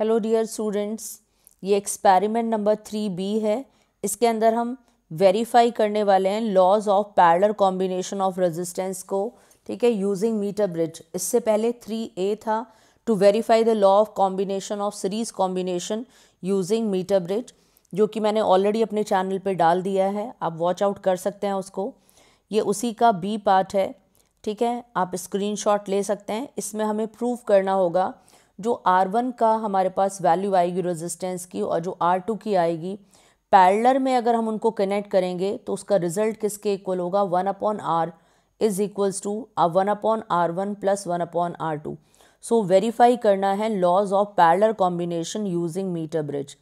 Hello dear students ये experiment number three B है इसके अंदर हम वेरीफाई करने वाले हैं laws of parallel combination of resistance को ठीक है यूजिंग मीटर ब्रिज इससे पहले थ्री ए था to verify the law of combination of series combination using metre bridge जो कि मैंने ऑलरेडी अपने चैनल पर डाल दिया है आप वॉच आउट कर सकते हैं उसको ये उसी का बी पार्ट है ठीक है आप स्क्रीन ले सकते हैं इसमें हमें प्रूव करना होगा जो आर वन का हमारे पास वैल्यू आएगी रेजिस्टेंस की और जो आर टू की आएगी पैरलर में अगर हम उनको कनेक्ट करेंगे तो उसका रिजल्ट किसके इक्वल होगा one upon R is equals to one upon R one plus one upon R two so verify करना है laws of parallel combination using metre bridge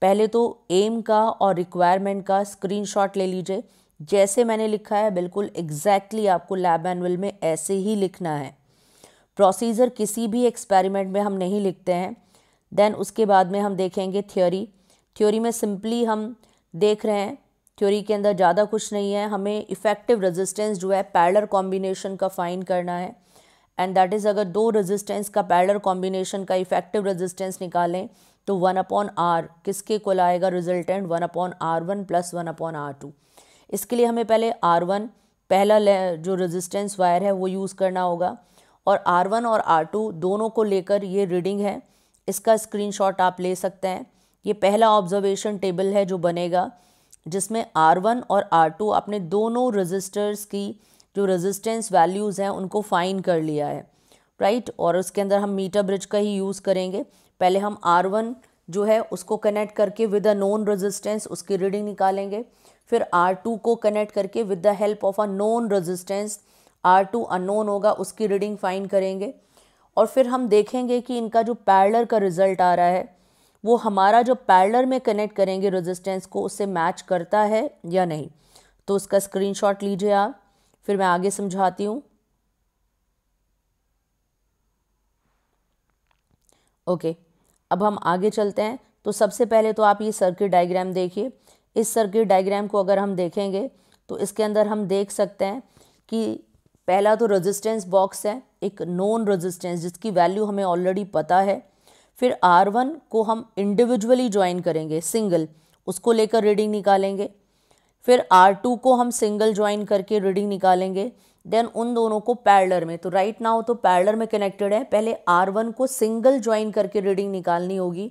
पहले तो एम का और रिक्वायरमेंट का स्क्रीनशॉट ले लीजिए जैसे मैंने लिखा है बिल्कुल एग्जैक्टली exactly आपको लैब एनअल में ऐसे ही लिखना है प्रोसीजर किसी भी एक्सपेरिमेंट में हम नहीं लिखते हैं देन उसके बाद में हम देखेंगे थ्योरी थ्योरी में सिंपली हम देख रहे हैं थ्योरी के अंदर ज़्यादा कुछ नहीं है हमें इफ़ेक्टिव रेजिस्टेंस जो है पैरलर कॉम्बिनेशन का फाइन करना है एंड दैट इज़ अगर दो रेजिस्टेंस का पैडर कॉम्बिनेशन का इफ़ेक्टिव रेजिस्टेंस निकालें तो वन अपॉन आर किसके को लाएगा resultant one upon R one plus one upon R two इसके लिए हमें पहले आर वन पहला जो रेजिस्टेंस वायर है वो यूज़ करना होगा और आर वन और आर टू दोनों को लेकर ये रीडिंग है इसका स्क्रीनशॉट आप ले सकते हैं ये पहला ऑब्जर्वेशन टेबल है जो बनेगा जिसमें आर वन और आर टू आपने दोनों रजिस्टर्स की जो रेजिस्टेंस वैल्यूज़ हैं उनको फाइन कर लिया है राइट और उसके अंदर हम मीटर ब्रिज का ही यूज़ करेंगे पहले हम आर वन जो है उसको कनेक्ट करके विद अ नॉन रेजिस्टेंस उसकी रीडिंग निकालेंगे फिर आर टू को कनेक्ट करके with the help of a known resistance R two unknown होगा उसकी रीडिंग फाइंड करेंगे और फिर हम देखेंगे कि इनका जो पैरलर का रिज़ल्ट आ रहा है वो हमारा जो पैरलर में कनेक्ट करेंगे रेजिस्टेंस को उससे मैच करता है या नहीं तो उसका स्क्रीनशॉट लीजिए आप फिर मैं आगे समझाती हूँ ओके okay, अब हम आगे चलते हैं तो सबसे पहले तो आप ये सर्किट डायग्राम देखिए इस सर्किट डायग्राम को अगर हम देखेंगे तो इसके अंदर हम देख सकते हैं कि पहला तो रेजिस्टेंस बॉक्स है एक नॉन रेजिस्टेंस जिसकी वैल्यू हमें ऑलरेडी पता है फिर आर वन को हम इंडिविजुअली ज्वाइन करेंगे सिंगल उसको लेकर रीडिंग निकालेंगे फिर आर टू को हम सिंगल ज्वाइन करके रीडिंग निकालेंगे देन उन दोनों को पैरलर में तो राइट नाउ तो पैरलर में कनेक्टेड है पहले आर वन को सिंगल ज्वाइन करके रीडिंग निकालनी होगी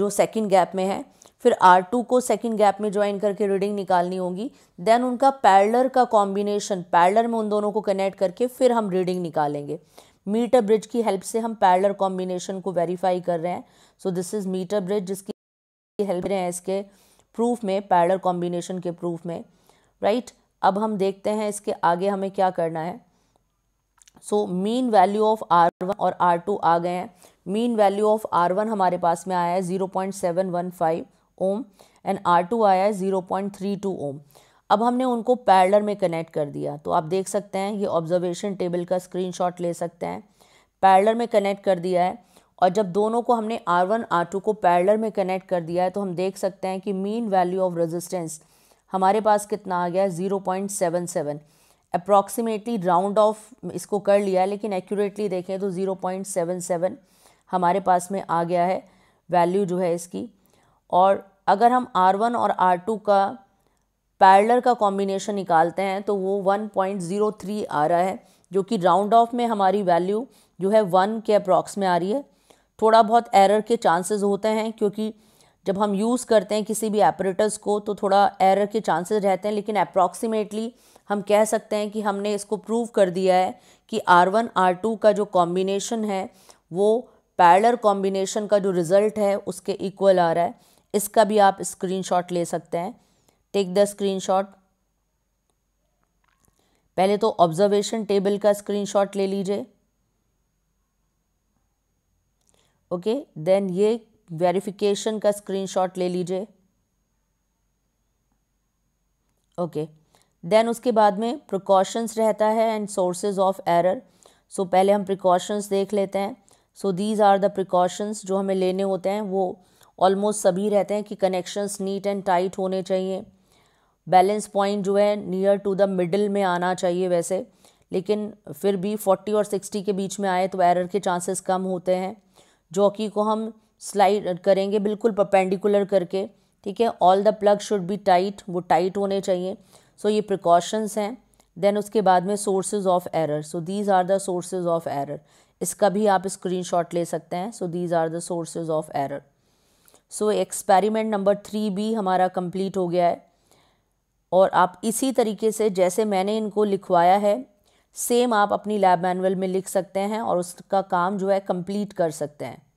जो सेकेंड गैप में है फिर आर टू को सेकेंड गैप में ज्वाइन करके रीडिंग निकालनी होगी देन उनका पैरलर का कॉम्बिनेशन पैरलर में उन दोनों को कनेक्ट करके फिर हम रीडिंग निकालेंगे मीटर ब्रिज की हेल्प से हम पैरलर कॉम्बिनेशन को वेरीफाई कर रहे हैं so this is metre bridge जिसकी हेल्प रहे हैं इसके प्रूफ में पैरलर कॉम्बिनेशन के प्रूफ में राइट right? अब हम देखते हैं इसके आगे हमें क्या करना है so mean value of R one और आर टू आ गए हैं mean value of R one हमारे पास में आया है zero point seven one five ohm and R two आया है zero point three two ohm अब हमने उनको पैरलर में कनेक्ट कर दिया तो आप देख सकते हैं ये ऑब्जर्वेशन टेबल का स्क्रीन ले सकते हैं पैरलर में कनेक्ट कर दिया है और जब दोनों को हमने आर वन आर टू को पैरलर में कनेक्ट कर दिया है तो हम देख सकते हैं कि मीन वैल्यू ऑफ रेजिस्टेंस हमारे पास कितना आ गया है zero point seven seven approximately round off इसको कर लिया है लेकिन एक्यूरेटली देखें तो ज़ीरो पॉइंट सेवन सेवन हमारे पास में आ गया है वैल्यू जो है इसकी और अगर हम R1 और R2 का पैरलर का कॉम्बिनेशन निकालते हैं तो वो 1.03 आ रहा है जो कि राउंड ऑफ में हमारी वैल्यू जो है वन के अप्रॉक्स में आ रही है थोड़ा बहुत एरर के चांसेस होते हैं क्योंकि जब हम यूज़ करते हैं किसी भी एपरेटर्स को तो थोड़ा एरर के चांसेस रहते हैं लेकिन अप्रॉक्सीमेटली हम कह सकते हैं कि हमने इसको प्रूव कर दिया है कि आर वन का जो कॉम्बिनेशन है वो पैरलर कॉम्बिनेशन का जो रिज़ल्ट है उसके इक्वल आ रहा है इसका भी आप स्क्रीनशॉट ले सकते हैं टेक द स्क्रीनशॉट पहले तो ऑब्जर्वेशन टेबल का स्क्रीनशॉट ले लीजिए ओके देन ये वेरिफिकेशन का स्क्रीनशॉट ले लीजिए ओके देन उसके बाद में प्रिकॉशंस रहता है and sources of error so पहले हम प्रिकॉशंस देख लेते हैं so these are the precautions जो हमें लेने होते हैं वो ऑलमोस्ट सभी रहते हैं कि कनेक्शंस नीट एंड टाइट होने चाहिए बैलेंस पॉइंट जो है नियर टू द मिडल में आना चाहिए वैसे लेकिन फिर भी फोर्टी और सिक्सटी के बीच में आए तो एरर के चांसेस कम होते हैं जॉकी को हम स्लाइड करेंगे बिल्कुल परपेंडिकुलर करके ठीक है all the plug should be tight वो टाइट होने चाहिए सो so, ये प्रिकॉशंस हैं देन उसके बाद में sources of error so these are the sources of error इसका भी आप स्क्रीनशॉट ले सकते हैं so these are the sources of error so experiment number three भी हमारा कंप्लीट हो गया है और आप इसी तरीके से जैसे मैंने इनको लिखवाया है सेम आप अपनी लैब मैनुअल में लिख सकते हैं और उसका काम जो है कंप्लीट कर सकते हैं